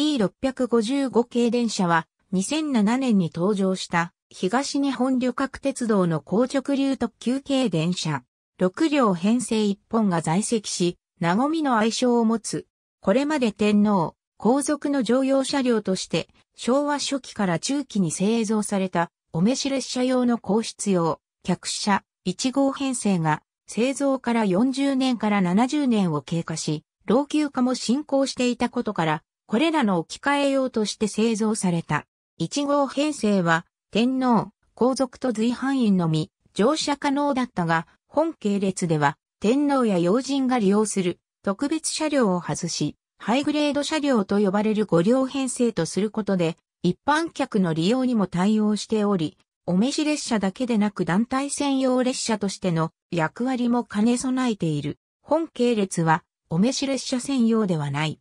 E655 系電車は2007年に登場した東日本旅客鉄道の高直流特急系電車。6両編成1本が在籍し、なごみの愛称を持つ。これまで天皇、皇族の乗用車両として、昭和初期から中期に製造された、お召し列車用の皇室用、客車、1号編成が、製造から40年から70年を経過し、老朽化も進行していたことから、これらの置き換え用として製造された。1号編成は、天皇、皇族と随伴員のみ、乗車可能だったが、本系列では、天皇や要人が利用する、特別車両を外し、ハイグレード車両と呼ばれる5両編成とすることで、一般客の利用にも対応しており、お召し列車だけでなく団体専用列車としての役割も兼ね備えている。本系列は、お召し列車専用ではない。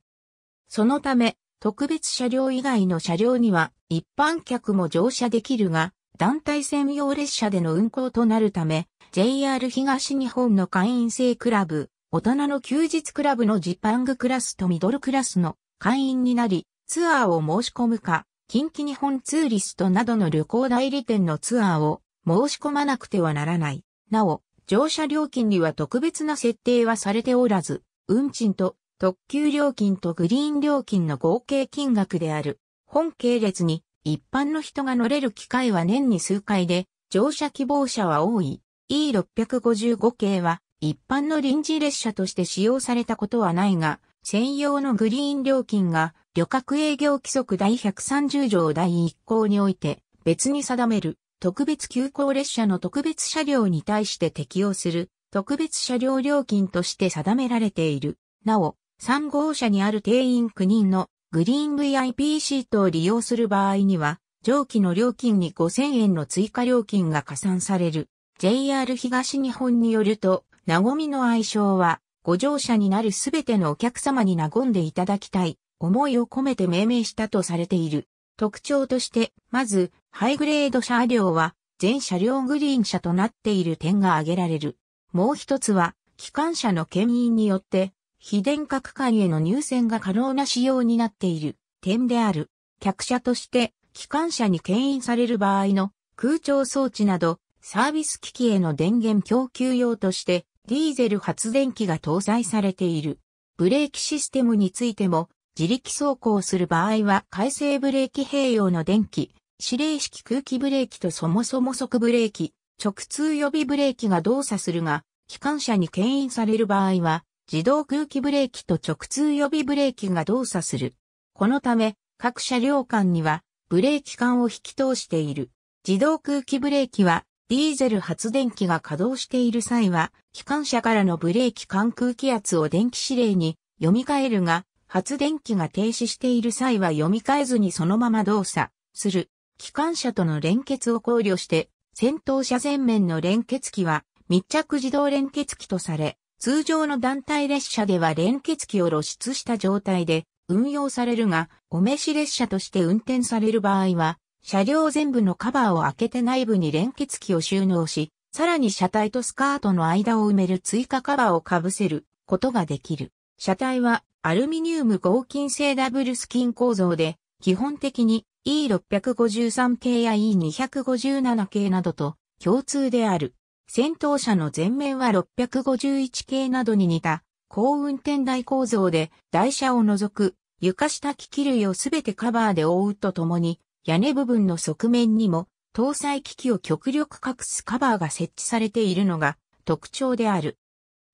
そのため、特別車両以外の車両には一般客も乗車できるが、団体専用列車での運行となるため、JR 東日本の会員制クラブ、大人の休日クラブのジパングクラスとミドルクラスの会員になり、ツアーを申し込むか、近畿日本ツーリストなどの旅行代理店のツアーを申し込まなくてはならない。なお、乗車料金には特別な設定はされておらず、運賃と特急料金とグリーン料金の合計金額である。本系列に一般の人が乗れる機会は年に数回で、乗車希望者は多い。E655 系は一般の臨時列車として使用されたことはないが、専用のグリーン料金が旅客営業規則第130条第1項において別に定める特別急行列車の特別車両に対して適用する特別車両料金として定められている。なお、3号車にある定員9人のグリーン VIP シートを利用する場合には、上記の料金に5000円の追加料金が加算される。JR 東日本によると、なごみの愛称は、ご乗車になるすべてのお客様に和んでいただきたい、思いを込めて命名したとされている。特徴として、まず、ハイグレード車両は、全車両グリーン車となっている点が挙げられる。もう一つは、機関車の牽引によって、非電区間への入選が可能な仕様になっている点である。客車として機関車に牽引される場合の空調装置などサービス機器への電源供給用としてディーゼル発電機が搭載されている。ブレーキシステムについても自力走行する場合は回生ブレーキ併用の電気、指令式空気ブレーキとそもそも速ブレーキ、直通予備ブレーキが動作するが、機関車に牽引される場合は自動空気ブレーキと直通予備ブレーキが動作する。このため、各車両間には、ブレーキ管を引き通している。自動空気ブレーキは、ディーゼル発電機が稼働している際は、機関車からのブレーキ管空気圧を電気指令に読み替えるが、発電機が停止している際は読み替えずにそのまま動作する。機関車との連結を考慮して、先頭車前面の連結機は密着自動連結機とされ、通常の団体列車では連結機を露出した状態で運用されるが、お召し列車として運転される場合は、車両全部のカバーを開けて内部に連結機を収納し、さらに車体とスカートの間を埋める追加カバーを被せることができる。車体はアルミニウム合金製ダブルスキン構造で、基本的に E653 系や E257 系などと共通である。先頭車の前面は651系などに似た、高運転台構造で、台車を除く、床下機器類をすべてカバーで覆うとともに、屋根部分の側面にも、搭載機器を極力隠すカバーが設置されているのが特徴である。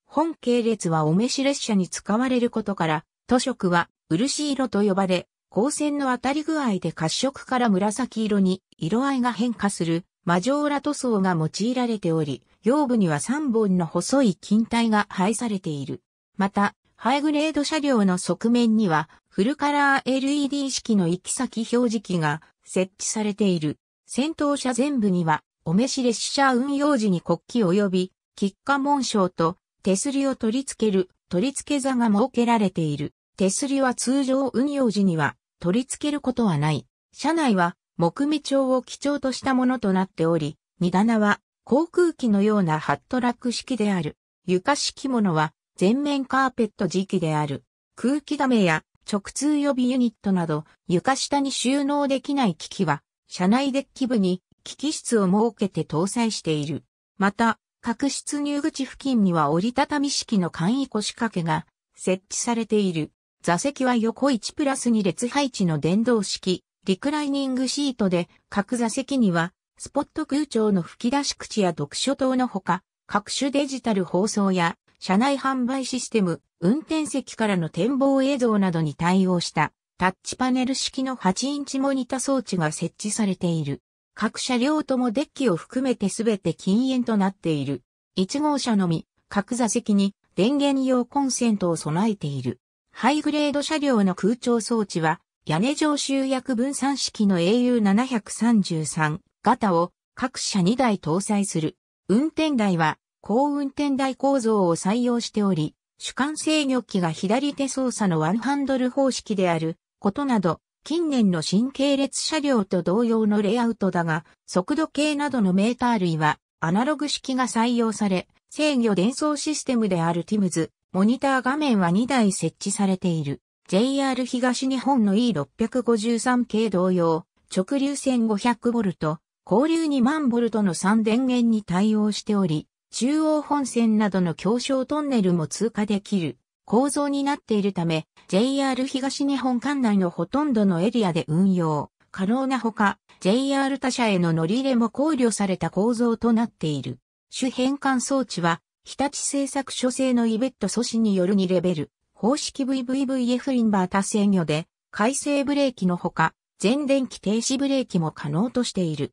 本系列はお召し列車に使われることから、塗色は漆色と呼ばれ、光線の当たり具合で褐色から紫色に色合いが変化するマジョーラ塗装が用いられており、腰部には3本の細い金体が配されている。また、ハイグレード車両の側面には、フルカラー LED 式の行き先表示器が設置されている。先頭車全部には、お召し列車運用時に国旗及び、喫下紋章と手すりを取り付ける取り付け座が設けられている。手すりは通常運用時には取り付けることはない。車内は木目調を基調としたものとなっており、荷棚は航空機のようなハットラック式である。床敷物は全面カーペット時期である。空気溜めや直通予備ユニットなど床下に収納できない機器は車内デッキ部に機器室を設けて搭載している。また、各室入口付近には折りたたみ式の簡易腰掛けが設置されている。座席は横1プラス2列配置の電動式、リクライニングシートで各座席にはスポット空調の吹き出し口や読書灯のほか各種デジタル放送や車内販売システム、運転席からの展望映像などに対応したタッチパネル式の8インチモニタ装置が設置されている。各車両ともデッキを含めてすべて禁煙となっている。1号車のみ、各座席に電源用コンセントを備えている。ハイグレード車両の空調装置は屋根上集約分散式の AU733 型を各社2台搭載する。運転台は高運転台構造を採用しており、主管制御機が左手操作のワンハンドル方式であることなど、近年の新系列車両と同様のレイアウトだが、速度計などのメーター類はアナログ式が採用され、制御伝送システムである TIMS、モニター画面は2台設置されている。JR 東日本の E653 系同様、直流線 500V、交流2万 V の3電源に対応しており、中央本線などの強小トンネルも通過できる構造になっているため、JR 東日本管内のほとんどのエリアで運用可能なほか、JR 他社への乗り入れも考慮された構造となっている。主変換装置は、日立製作所製のイベット素子による2レベル、公式 VVVF インバー達制御で、回生ブレーキのほか、全電気停止ブレーキも可能としている。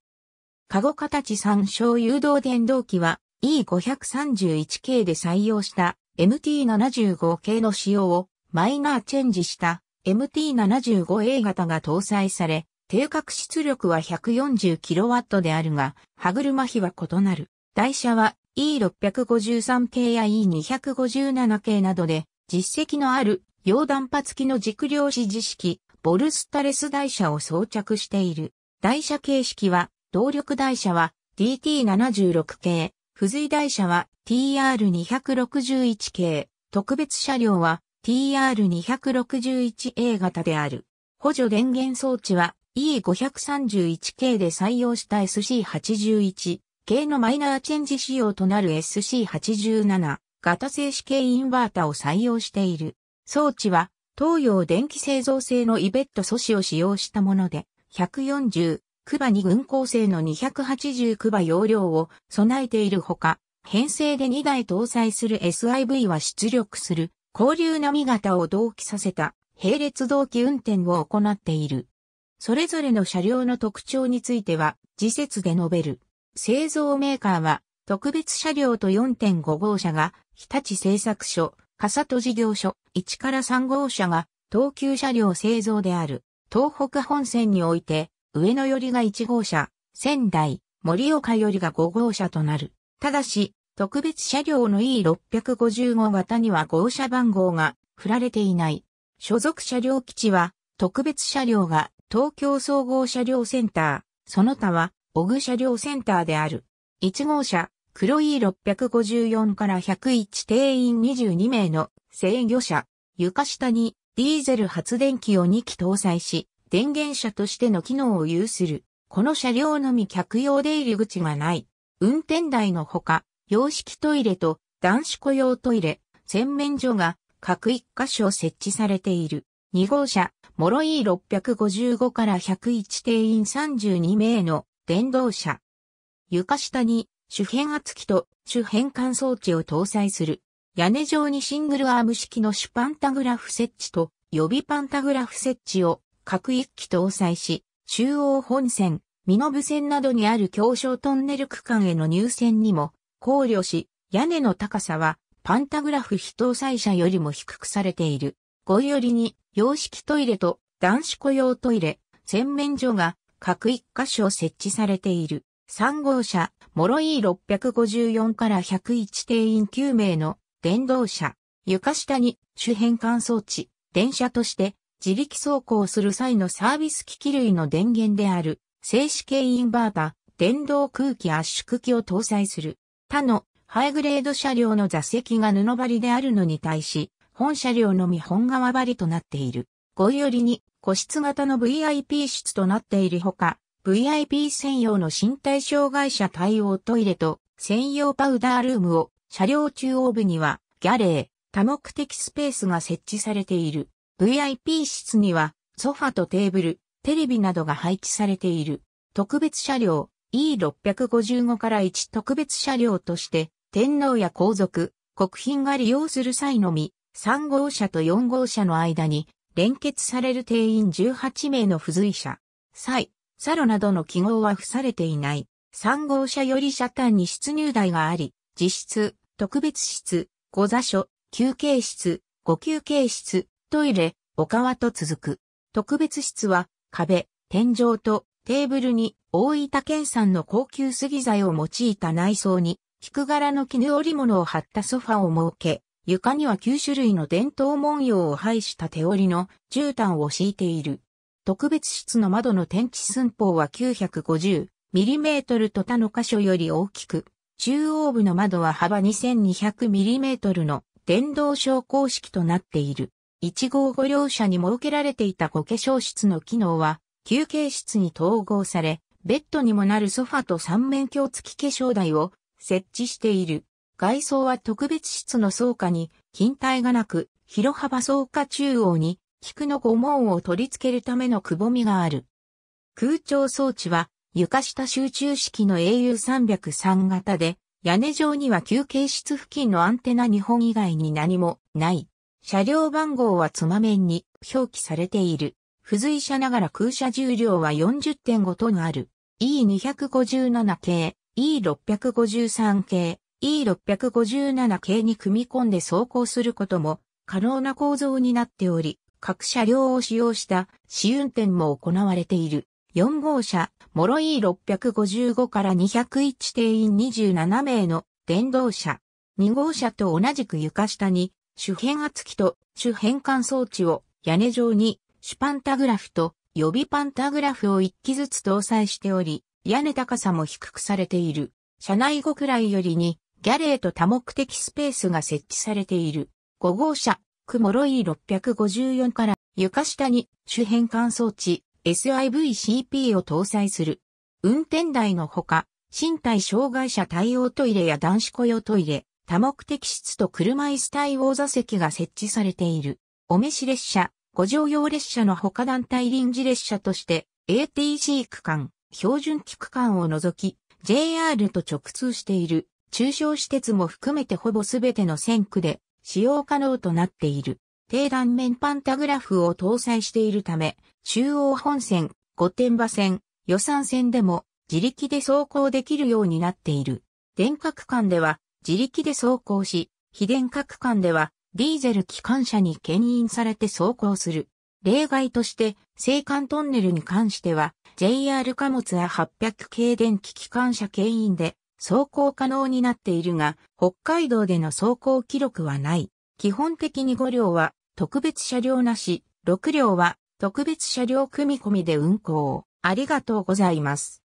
カゴ形参照誘導電動機は E531 系で採用した MT75 系の仕様をマイナーチェンジした MT75A 型が搭載され、定格出力は 140kW であるが、歯車比は異なる。台車は E653 系や E257 系などで実績のある、溶断波付きの軸量子磁式、ボルスタレス台車を装着している。台車形式は、動力台車は DT76 系、付随台車は TR261 系、特別車両は TR261A 型である。補助電源装置は E531 系で採用した SC81 系のマイナーチェンジ仕様となる SC87 型静止系インバータを採用している。装置は東洋電気製造製のイベット素子を使用したもので、140クバに軍工製の280クバ容量を備えているほか、編成で2台搭載する SIV は出力する交流波型を同期させた並列同期運転を行っている。それぞれの車両の特徴については、次節で述べる。製造メーカーは、特別車両と4.5号車が日立製作所、笠戸事業所、1から3号車が東急車両製造である。東北本線において、上野よりが1号車、仙台、盛岡よりが5号車となる。ただし、特別車両の E655 型には号車番号が振られていない。所属車両基地は、特別車両が東京総合車両センター、その他は、小グ車両センターである。1号車、黒 E654 から101定員22名の制御車、床下にディーゼル発電機を2機搭載し、電源車としての機能を有する。この車両のみ客用出入り口がない。運転台のほか、洋式トイレと男子雇用トイレ、洗面所が各1箇所設置されている。2号車、モロイー655から101定員32名の電動車。床下に主辺圧器と主辺換装置を搭載する。屋根上にシングルアーム式の主パンタグラフ設置と予備パンタグラフ設置を各1機搭載し、中央本線、身延線などにある狭小トンネル区間への入線にも考慮し、屋根の高さはパンタグラフ非搭載車よりも低くされている。5よりに洋式トイレと男子雇用トイレ、洗面所が各1箇所設置されている。3号車、モロイー654から101定員9名の電動車、床下に周辺乾装置、電車として自力走行する際のサービス機器類の電源である静止系インバータ、電動空気圧縮機を搭載する。他のハイグレード車両の座席が布張りであるのに対し、本車両のみ本革張りとなっている。5よりに個室型の VIP 室となっているほか、VIP 専用の身体障害者対応トイレと専用パウダールームを車両中央部にはギャレー、多目的スペースが設置されている。VIP 室にはソファとテーブル、テレビなどが配置されている。特別車両 E655 から1特別車両として天皇や皇族、国賓が利用する際のみ3号車と4号車の間に連結される定員18名の付随者。際、サロなどの記号は付されていない。3号車より車単に出入台があり、自室、特別室、5座所、休憩室、5休憩室、トイレ、お川と続く。特別室は壁、天井とテーブルに大分県産の高級杉材を用いた内装に、菊柄の絹織物を貼ったソファを設け、床には9種類の伝統文様を配した手織りの絨毯を敷いている。特別室の窓の天地寸法は 950mm と他の箇所より大きく、中央部の窓は幅 2200mm の電動昇降式となっている。1号5両車に設けられていたご化粧室の機能は、休憩室に統合され、ベッドにもなるソファと三面鏡付き化粧台を設置している。外装は特別室の倉下に、近帯がなく、広幅倉下中央に菊の御門を取り付けるためのくぼみがある。空調装置は床下集中式の AU303 型で、屋根上には休憩室付近のアンテナ2本以外に何もない。車両番号はつまめんに表記されている。付随車ながら空車重量は40.5トンある。E257 系、E653 系、E657 系に組み込んで走行することも可能な構造になっており、各車両を使用した試運転も行われている。4号車、モロイー655から201定員27名の電動車。2号車と同じく床下に主変圧器と主変換装置を屋根上に主パンタグラフと予備パンタグラフを1機ずつ搭載しており、屋根高さも低くされている。車内5くらいよりにギャレーと多目的スペースが設置されている。5号車、モロイ654から床下に周辺乾装置 SIVCP を搭載する。運転台のほか、身体障害者対応トイレや男子雇用トイレ、多目的室と車椅子対応座席が設置されている。お召し列車、五乗用列車の他団体臨時列車として ATC 区間、標準機区間を除き JR と直通している中小施設も含めてほぼすべての線区で使用可能となっている。低断面パンタグラフを搭載しているため、中央本線、御殿場線、予算線でも自力で走行できるようになっている。電化区間では自力で走行し、非電化区間ではディーゼル機関車に牽引されて走行する。例外として、青函トンネルに関しては、JR 貨物や800系電気機関車牽引で、走行可能になっているが、北海道での走行記録はない。基本的に5両は特別車両なし、6両は特別車両組込みで運行。ありがとうございます。